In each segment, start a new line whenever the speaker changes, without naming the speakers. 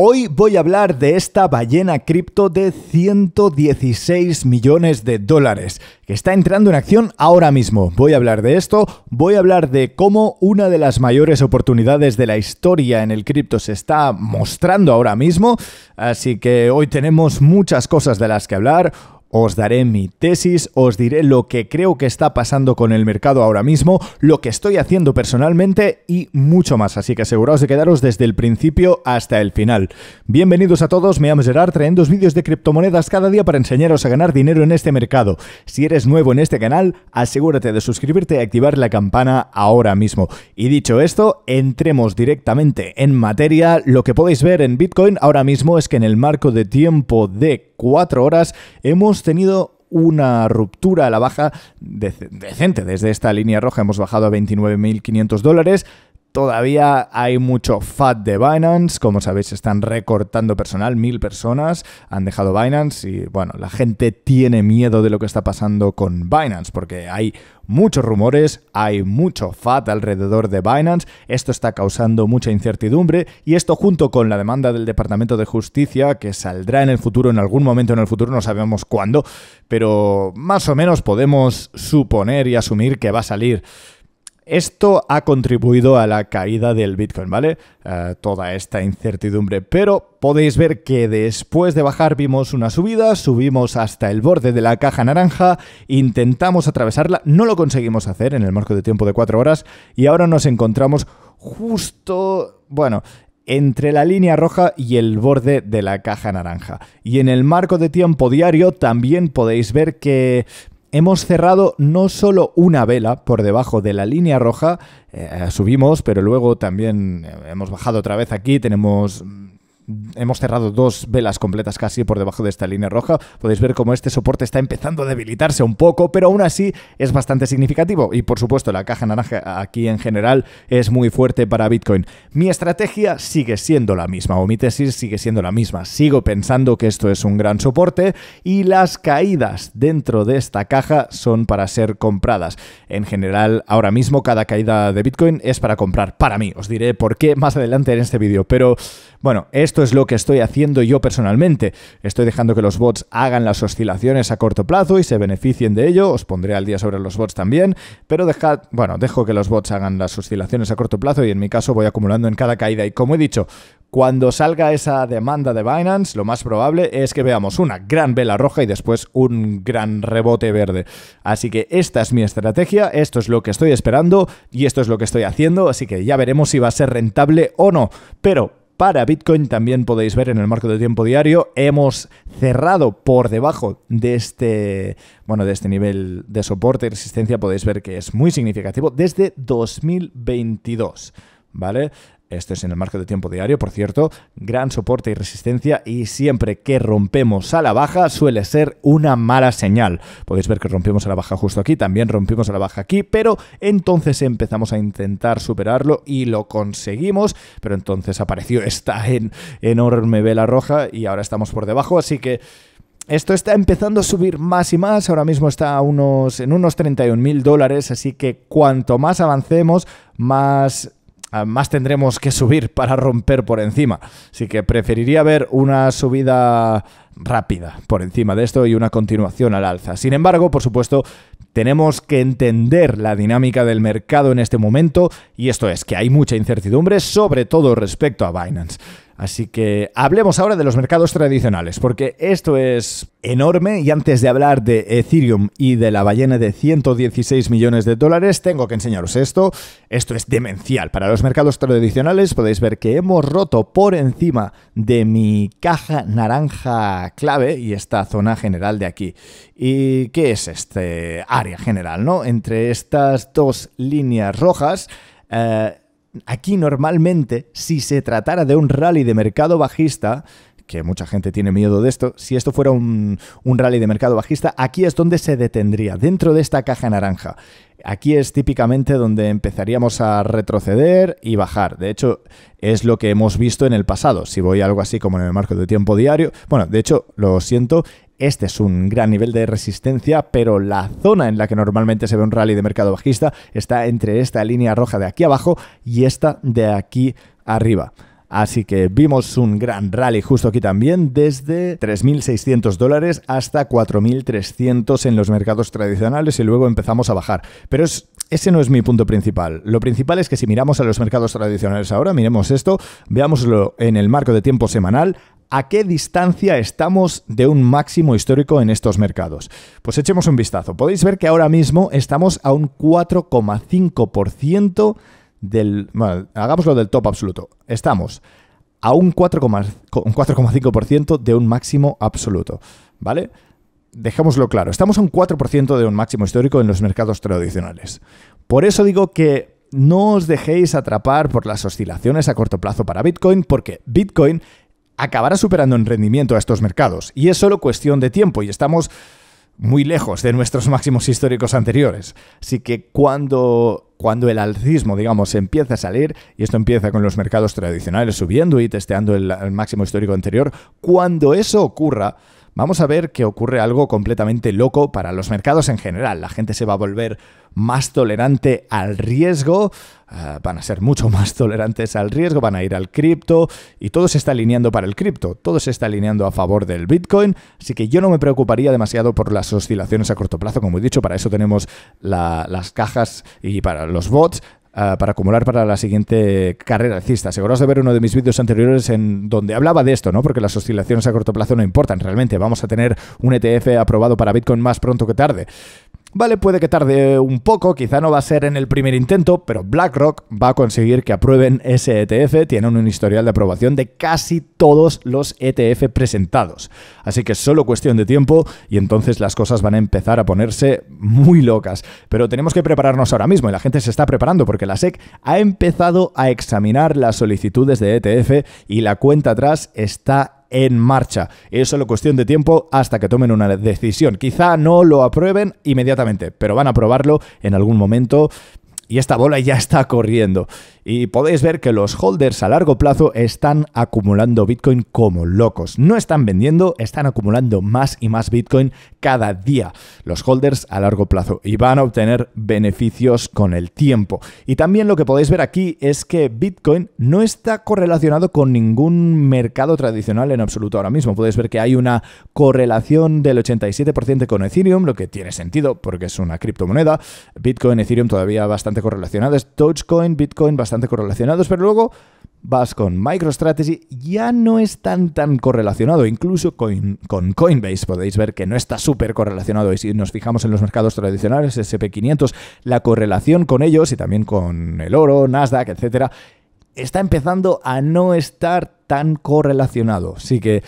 Hoy voy a hablar de esta ballena cripto de 116 millones de dólares que está entrando en acción ahora mismo. Voy a hablar de esto, voy a hablar de cómo una de las mayores oportunidades de la historia en el cripto se está mostrando ahora mismo, así que hoy tenemos muchas cosas de las que hablar. Os daré mi tesis, os diré lo que creo que está pasando con el mercado ahora mismo, lo que estoy haciendo personalmente y mucho más, así que aseguraos de quedaros desde el principio hasta el final. Bienvenidos a todos, me llamo Gerard, dos vídeos de criptomonedas cada día para enseñaros a ganar dinero en este mercado. Si eres nuevo en este canal, asegúrate de suscribirte y activar la campana ahora mismo. Y dicho esto, entremos directamente en materia. Lo que podéis ver en Bitcoin ahora mismo es que en el marco de tiempo de cuatro horas hemos tenido una ruptura a la baja decente desde esta línea roja. Hemos bajado a 29.500 dólares. Todavía hay mucho fat de Binance, como sabéis están recortando personal, mil personas han dejado Binance y bueno, la gente tiene miedo de lo que está pasando con Binance porque hay muchos rumores, hay mucho fat alrededor de Binance, esto está causando mucha incertidumbre y esto junto con la demanda del Departamento de Justicia que saldrá en el futuro, en algún momento en el futuro, no sabemos cuándo, pero más o menos podemos suponer y asumir que va a salir esto ha contribuido a la caída del Bitcoin, ¿vale? Eh, toda esta incertidumbre. Pero podéis ver que después de bajar vimos una subida, subimos hasta el borde de la caja naranja, intentamos atravesarla, no lo conseguimos hacer en el marco de tiempo de 4 horas y ahora nos encontramos justo, bueno, entre la línea roja y el borde de la caja naranja. Y en el marco de tiempo diario también podéis ver que hemos cerrado no solo una vela por debajo de la línea roja, eh, subimos, pero luego también eh, hemos bajado otra vez aquí, tenemos mm, hemos cerrado dos velas completas casi por debajo de esta línea roja. Podéis ver cómo este soporte está empezando a debilitarse un poco, pero aún así es bastante significativo. Y por supuesto, la caja naranja aquí en general es muy fuerte para Bitcoin. Mi estrategia sigue siendo la misma, o mi tesis sigue siendo la misma. Sigo pensando que esto es un gran soporte y las caídas dentro de esta caja son para ser compradas. En general, ahora mismo cada caída de Bitcoin es para comprar, para mí. Os diré por qué más adelante en este vídeo, pero bueno, esto esto es lo que estoy haciendo yo personalmente. Estoy dejando que los bots hagan las oscilaciones a corto plazo y se beneficien de ello. Os pondré al día sobre los bots también, pero dejad, bueno, dejo que los bots hagan las oscilaciones a corto plazo y en mi caso voy acumulando en cada caída. Y como he dicho, cuando salga esa demanda de Binance, lo más probable es que veamos una gran vela roja y después un gran rebote verde. Así que esta es mi estrategia, esto es lo que estoy esperando y esto es lo que estoy haciendo, así que ya veremos si va a ser rentable o no. Pero para Bitcoin. También podéis ver en el marco de tiempo diario. Hemos cerrado por debajo de este, bueno, de este nivel de soporte y resistencia. Podéis ver que es muy significativo desde 2022. ¿Vale? Esto es en el marco de tiempo diario, por cierto, gran soporte y resistencia y siempre que rompemos a la baja suele ser una mala señal. Podéis ver que rompimos a la baja justo aquí, también rompimos a la baja aquí, pero entonces empezamos a intentar superarlo y lo conseguimos, pero entonces apareció esta en, enorme vela roja y ahora estamos por debajo, así que... Esto está empezando a subir más y más, ahora mismo está unos, en unos 31 mil dólares, así que cuanto más avancemos, más Ah, más tendremos que subir para romper por encima. Así que preferiría ver una subida rápida por encima de esto y una continuación al alza. Sin embargo, por supuesto, tenemos que entender la dinámica del mercado en este momento y esto es que hay mucha incertidumbre, sobre todo respecto a Binance. Así que hablemos ahora de los mercados tradicionales, porque esto es enorme y antes de hablar de Ethereum y de la ballena de 116 millones de dólares, tengo que enseñaros esto. Esto es demencial. Para los mercados tradicionales podéis ver que hemos roto por encima de mi caja naranja clave y esta zona general de aquí. ¿Y qué es este área general, no? Entre estas dos líneas rojas... Eh, Aquí normalmente, si se tratara de un rally de mercado bajista, que mucha gente tiene miedo de esto, si esto fuera un, rally de mercado bajista, aquí es donde se detendría, dentro de esta caja naranja. Aquí es típicamente donde empezaríamos a retroceder y bajar. De hecho, es lo que hemos visto en el pasado. Si voy algo así como en el marco de tiempo diario, bueno, de hecho, lo siento, este es un gran nivel de resistencia, pero la zona en la que normalmente se ve un rally de mercado bajista está entre esta línea roja de aquí abajo y esta de aquí arriba. Así que vimos un gran rally justo aquí también, desde 3.600 dólares hasta 4.300 en los mercados tradicionales y luego empezamos a bajar. Pero ese no es mi punto principal. Lo principal es que si miramos a los mercados tradicionales ahora, miremos esto, veámoslo en el marco de tiempo semanal, ¿A qué distancia estamos de un máximo histórico en estos mercados? Pues echemos un vistazo. Podéis ver que ahora mismo estamos a un 4,5% del... Bueno, hagámoslo del top absoluto. Estamos a un 4,5% de un máximo absoluto, ¿vale? Dejémoslo claro, estamos a un 4% de un máximo histórico en los mercados tradicionales. Por eso digo que no os dejéis atrapar por las oscilaciones a corto plazo para Bitcoin, porque Bitcoin acabará superando en rendimiento a estos mercados. Y es solo cuestión de tiempo y estamos muy lejos de nuestros máximos históricos anteriores. Así que cuando, cuando el alcismo, digamos, empieza a salir, y esto empieza con los mercados tradicionales subiendo y testeando el máximo histórico anterior, cuando eso ocurra, vamos a ver que ocurre algo completamente loco para los mercados en general. La gente se va a volver más tolerante al riesgo, eh, van a ser mucho más tolerantes al riesgo, van a ir al cripto y todo se está alineando para el cripto, todo se está alineando a favor del Bitcoin, así que yo no me preocuparía demasiado por las oscilaciones a corto plazo, como he dicho, para eso tenemos las cajas y para los bots. Eh, para acumular para la siguiente carrera alcista. Aseguraos de ver uno de mis vídeos anteriores en donde hablaba de esto, ¿no? Porque las oscilaciones a corto plazo no importan realmente. Vamos a tener un ETF aprobado para Bitcoin más pronto que tarde. Vale, puede que tarde un poco, quizá no va a ser en el primer intento, pero BlackRock va a conseguir que aprueben ese ETF. Tienen un historial de aprobación de casi todos los ETF presentados. Así que es solo cuestión de tiempo y entonces las cosas van a empezar a ponerse muy locas. Pero tenemos que prepararnos ahora mismo y la gente se está preparando porque la SEC ha empezado a examinar las solicitudes de ETF y la cuenta atrás está en marcha. Es solo cuestión de tiempo hasta que tomen una decisión. Quizá no lo aprueben inmediatamente, pero van a aprobarlo en algún momento y esta bola ya está corriendo y podéis ver que los holders a largo plazo están acumulando Bitcoin como locos. No están vendiendo, están acumulando más y más Bitcoin cada día. Los holders a largo plazo y van a obtener beneficios con el tiempo. Y también lo que podéis ver aquí es que Bitcoin no está correlacionado con ningún mercado tradicional en absoluto ahora mismo. Podéis ver que hay una correlación del 87% con Ethereum, lo que tiene sentido porque es una criptomoneda. Bitcoin, Ethereum todavía bastante correlacionados. Dogecoin, Bitcoin bastante correlacionados, pero luego vas con MicroStrategy, ya no es tan tan correlacionado. Incluso con, Coinbase podéis ver que no está súper correlacionado. Y si nos fijamos en los mercados tradicionales, SP500, la correlación con ellos y también con el oro, Nasdaq, etcétera, está empezando a no estar tan correlacionado. Así que.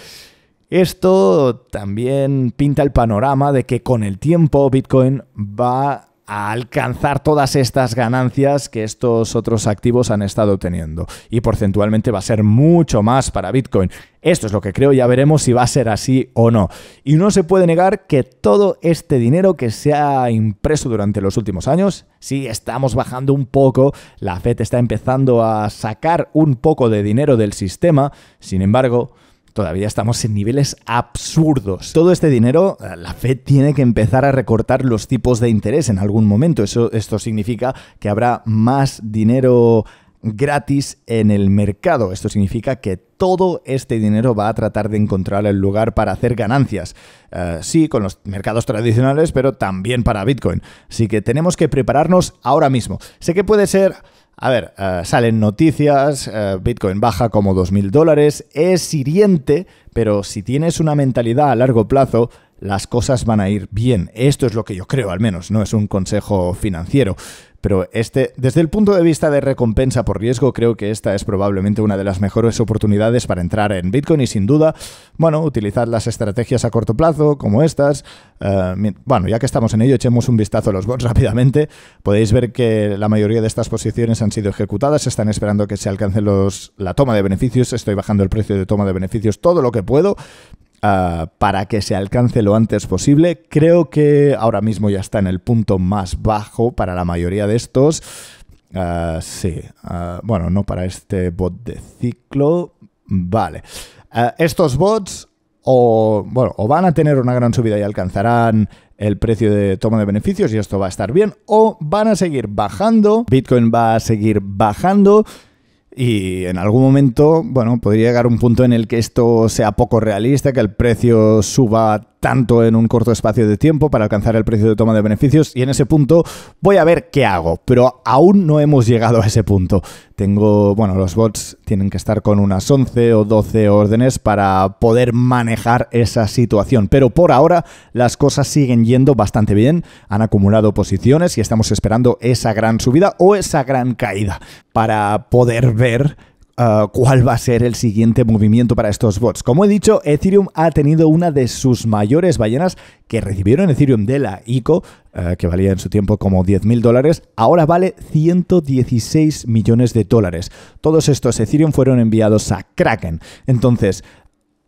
Esto también pinta el panorama de que con el tiempo Bitcoin va a alcanzar todas estas ganancias que estos otros activos han estado teniendo. Y porcentualmente va a ser mucho más para Bitcoin. Esto es lo que creo, ya veremos si va a ser así o no. Y no se puede negar que todo este dinero que se ha impreso durante los últimos años, sí, estamos bajando un poco, la Fed está empezando a sacar un poco de dinero del sistema, sin embargo, Todavía estamos en niveles absurdos. Todo este dinero, eh, la Fed tiene que empezar a recortar los tipos de interés en algún momento. Eso, esto significa que habrá más dinero gratis en el mercado. Esto significa que todo este dinero va a tratar de encontrar el lugar para hacer ganancias. Eh, sí, con los mercados tradicionales, pero también para Bitcoin. Así que tenemos que prepararnos ahora mismo. Sé que puede ser a ver, eh, salen noticias, eh, Bitcoin baja como 2.000 dólares, es hiriente, pero si tienes una mentalidad a largo plazo, las cosas van a ir bien. Esto es lo que yo creo, al menos, no es un consejo financiero. Pero este, desde el punto de vista de recompensa por riesgo, creo que esta es probablemente una de las mejores oportunidades para entrar en Bitcoin y sin duda, bueno, utilizar las estrategias a corto plazo como estas. Eh, bueno, ya que estamos en ello, echemos un vistazo a los bots rápidamente. Podéis ver que la mayoría de estas posiciones han sido ejecutadas, están esperando que se alcance los, la toma de beneficios, estoy bajando el precio de toma de beneficios todo lo que puedo Ah, para que se alcance lo antes posible. Creo que ahora mismo ya está en el punto más bajo para la mayoría de estos. Ah, sí, ah, bueno, no para este bot de ciclo. Vale. estos bots o, bueno, o van a tener una gran subida y alcanzarán el precio de toma de beneficios y esto va a estar bien, o van a seguir bajando, Bitcoin va a seguir bajando y en algún momento, bueno, podría llegar un punto en el que esto sea poco realista, que el precio suba tanto en un corto espacio de tiempo para alcanzar el precio de toma de beneficios y en ese punto voy a ver qué hago, pero aún no hemos llegado a ese punto. Tengo, bueno, los bots tienen que estar con unas 11 o 12 órdenes para poder manejar esa situación, pero por ahora las cosas siguen yendo bastante bien, han acumulado posiciones y estamos esperando esa gran subida o esa gran caída para poder ver Ah, cuál va a ser el siguiente movimiento para estos bots. Como he dicho, Ethereum ha tenido una de sus mayores ballenas que recibieron Ethereum de la ICO, ah, que valía en su tiempo como 10.000 dólares, ahora vale 116 millones de dólares. Todos estos Ethereum fueron enviados a Kraken. Entonces,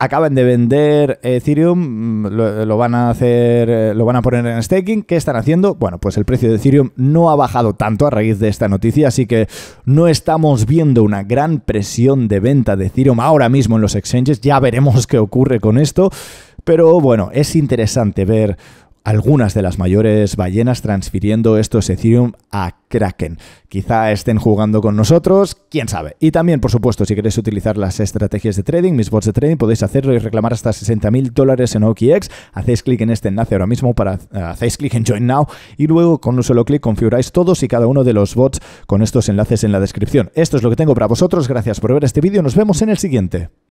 acaban de vender Ethereum, mm, lo, van a hacer, eh, lo van a poner en staking. ¿Qué están haciendo? Bueno, pues el precio de Ethereum no ha bajado tanto a raíz de esta noticia, así que no estamos viendo una gran presión de venta de Ethereum ahora mismo en los exchanges. Ya veremos qué ocurre con esto. Pero bueno, es interesante ver algunas de las mayores ballenas transfiriendo estos Ethereum a Kraken. Quizá estén jugando con nosotros, quién sabe. Y también, por supuesto, si queréis utilizar las estrategias de trading, mis bots de trading, podéis hacerlo y reclamar hasta 60 mil dólares en OKX. Hacéis clic en este enlace ahora mismo, para, eh, hacéis clic en Join Now y luego con un solo clic configuráis todos y cada uno de los bots con estos enlaces en la descripción. Esto es lo que tengo para vosotros. Gracias por ver este vídeo. Nos vemos en el siguiente.